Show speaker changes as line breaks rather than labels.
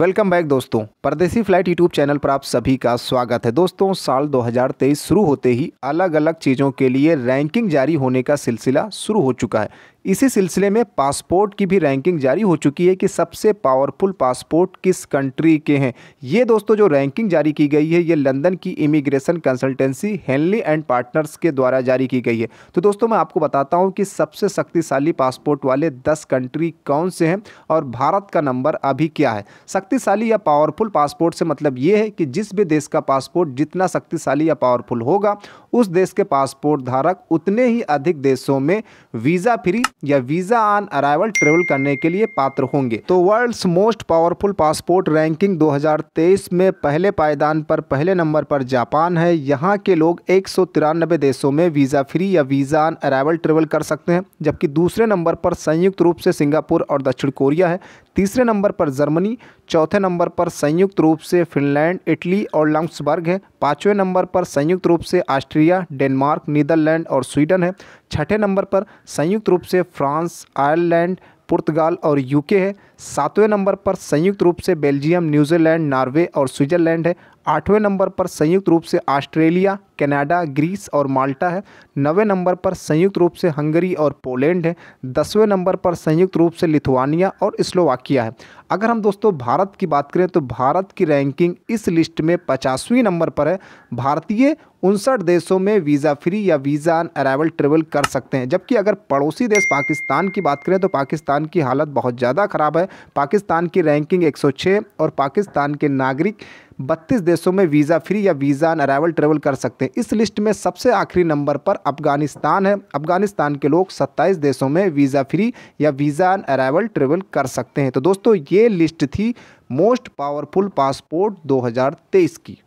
welcome back दोस्तों परदेसी flight YouTube channel पर आप सभी का स्वागत है दोस्तों साल 2023 शुरू होते ही अलग अलग चीज़ों के लिए रैंकिंग जारी होने का सिलसिला शुरू हो चुका है इसी सिलसिले में पासपोर्ट की भी रैंकिंग जारी हो चुकी है कि सबसे पावरफुल पासपोर्ट किस कंट्री के हैं ये दोस्तों जो रैंकिंग जारी की गई है ये लंदन की immigration consultancy Henley and Partners के द्वारा जारी की गई है तो दोस्तों मैं आपको बताता हूँ कि सबसे शक्तिशाली पासपोर्ट वाले दस कंट्री कौन से हैं और भारत का नंबर अभी क्या है शक्तिशाली या पावरफुल पासपोर्ट से मतलब ये है कि जिस भी देश का पासपोर्ट जितना शक्तिशाली या पावरफुल होगा उस देश के पासपोर्ट धारक उतने ही अधिक देशों में वीज़ा फ्री या वीज़ा ऑन अराइवल ट्रेवल करने के लिए पात्र होंगे तो world most powerful passport ranking 2023 में पहले पायदान पर पहले नंबर पर जापान है यहाँ के लोग एक देशों में वीज़ा फ्री या वीज़ा ऑन अराइवल ट्रेवल कर सकते हैं जबकि दूसरे नंबर पर संयुक्त रूप से सिंगापुर और दक्षिण कोरिया है तीसरे नंबर पर जर्मनी चौथे नंबर पर संयुक्त रूप से फिनलैंड इटली और लम्सबर्ग है पाँचवें नंबर पर संयुक्त रूप से ऑस्ट्रिया डेनमार्क नीदरलैंड और स्वीडन है छठे नंबर पर संयुक्त रूप से फ्रांस आयरलैंड पुर्तगाल और यूके है सातवें नंबर पर संयुक्त रूप से बेल्जियम न्यूजीलैंड नॉर्वे और स्विट्ज़रलैंड है आठवें नंबर पर संयुक्त रूप से ऑस्ट्रेलिया कनाडा ग्रीस और माल्टा है नवे नंबर पर संयुक्त रूप से हंगरी और पोलैंड है दसवें नंबर पर संयुक्त रूप से लिथुआनिया और स्लोवाकिया है अगर हम दोस्तों भारत की बात करें तो भारत की रैंकिंग इस लिस्ट में पचासवीं नंबर पर है भारतीय उनसठ देशों में वीज़ा फ्री या वीज़ा ऑन अराइवल ट्रेवल कर सकते हैं जबकि अगर पड़ोसी देश पाकिस्तान की बात करें तो पाकिस्तान की हालत बहुत ज़्यादा ख़राब है पाकिस्तान की रैंकिंग एक और पाकिस्तान के नागरिक बत्तीस देशों में वीज़ा फ्री या वीज़ा एन अराइवल ट्रेवल कर सकते हैं इस लिस्ट में सबसे आखिरी नंबर पर अफगानिस्तान है अफगानिस्तान के लोग सत्ताईस देशों में वीज़ा फ्री या वीज़ा एन अराइवल ट्रेवल कर सकते हैं तो दोस्तों ये लिस्ट थी मोस्ट पावरफुल पासपोर्ट 2023 की